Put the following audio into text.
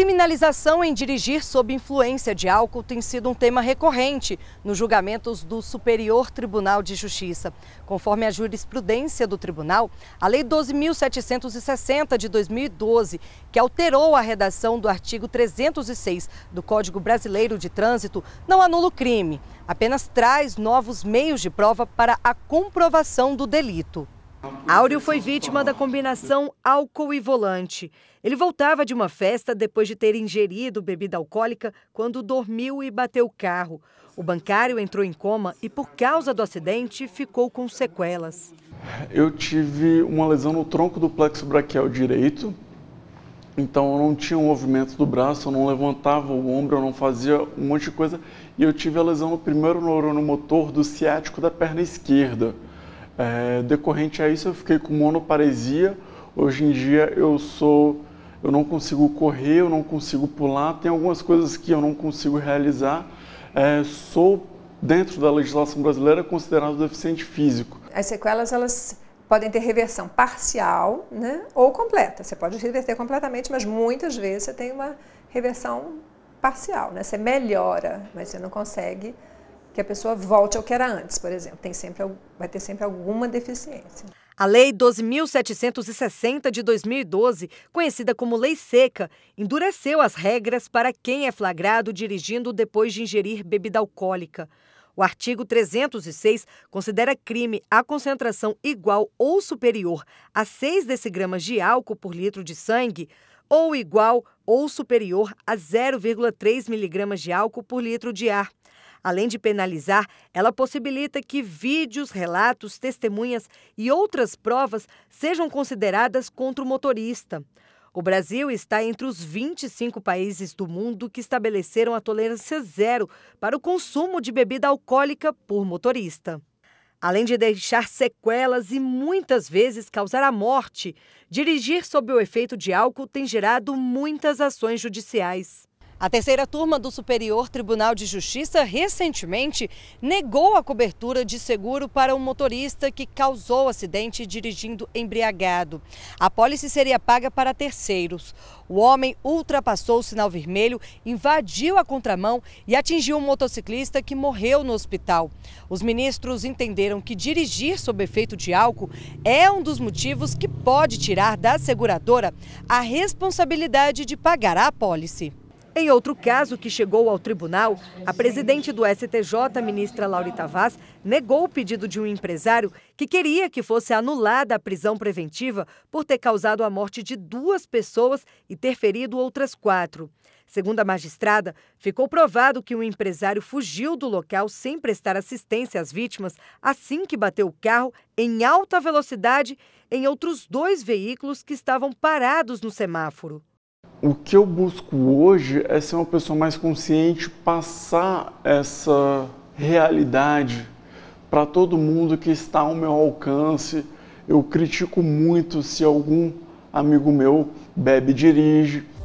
Criminalização em dirigir sob influência de álcool tem sido um tema recorrente nos julgamentos do Superior Tribunal de Justiça. Conforme a jurisprudência do tribunal, a Lei 12.760 de 2012, que alterou a redação do artigo 306 do Código Brasileiro de Trânsito, não anula o crime, apenas traz novos meios de prova para a comprovação do delito. Áureo foi vítima da combinação álcool e volante. Ele voltava de uma festa depois de ter ingerido bebida alcoólica quando dormiu e bateu o carro. O bancário entrou em coma e, por causa do acidente, ficou com sequelas. Eu tive uma lesão no tronco do plexo braquial direito, então eu não tinha um movimento do braço, eu não levantava o ombro, eu não fazia um monte de coisa. E eu tive a lesão no primeiro neurônio motor do ciático da perna esquerda. É, decorrente a isso, eu fiquei com monoparesia. Hoje em dia eu sou, eu não consigo correr, eu não consigo pular, tem algumas coisas que eu não consigo realizar. É, sou dentro da legislação brasileira considerado deficiente físico. As sequelas elas podem ter reversão parcial né, ou completa. Você pode reverter completamente, mas muitas vezes você tem uma reversão parcial, né? Você melhora, mas você não consegue que a pessoa volte ao que era antes, por exemplo. Tem sempre, vai ter sempre alguma deficiência. A Lei 12.760 de 2012, conhecida como Lei Seca, endureceu as regras para quem é flagrado dirigindo depois de ingerir bebida alcoólica. O artigo 306 considera crime a concentração igual ou superior a 6 decigramas de álcool por litro de sangue ou igual ou superior a 0,3 miligramas de álcool por litro de ar. Além de penalizar, ela possibilita que vídeos, relatos, testemunhas e outras provas sejam consideradas contra o motorista. O Brasil está entre os 25 países do mundo que estabeleceram a tolerância zero para o consumo de bebida alcoólica por motorista. Além de deixar sequelas e muitas vezes causar a morte, dirigir sob o efeito de álcool tem gerado muitas ações judiciais. A terceira turma do Superior Tribunal de Justiça recentemente negou a cobertura de seguro para um motorista que causou acidente dirigindo embriagado. A pólice seria paga para terceiros. O homem ultrapassou o sinal vermelho, invadiu a contramão e atingiu um motociclista que morreu no hospital. Os ministros entenderam que dirigir sob efeito de álcool é um dos motivos que pode tirar da seguradora a responsabilidade de pagar a pólice. Em outro caso que chegou ao tribunal, a presidente do STJ, ministra Laurita Vaz, negou o pedido de um empresário que queria que fosse anulada a prisão preventiva por ter causado a morte de duas pessoas e ter ferido outras quatro. Segundo a magistrada, ficou provado que o um empresário fugiu do local sem prestar assistência às vítimas assim que bateu o carro em alta velocidade em outros dois veículos que estavam parados no semáforo o que eu busco hoje é ser uma pessoa mais consciente, passar essa realidade para todo mundo que está ao meu alcance. Eu critico muito se algum amigo meu bebe e dirige,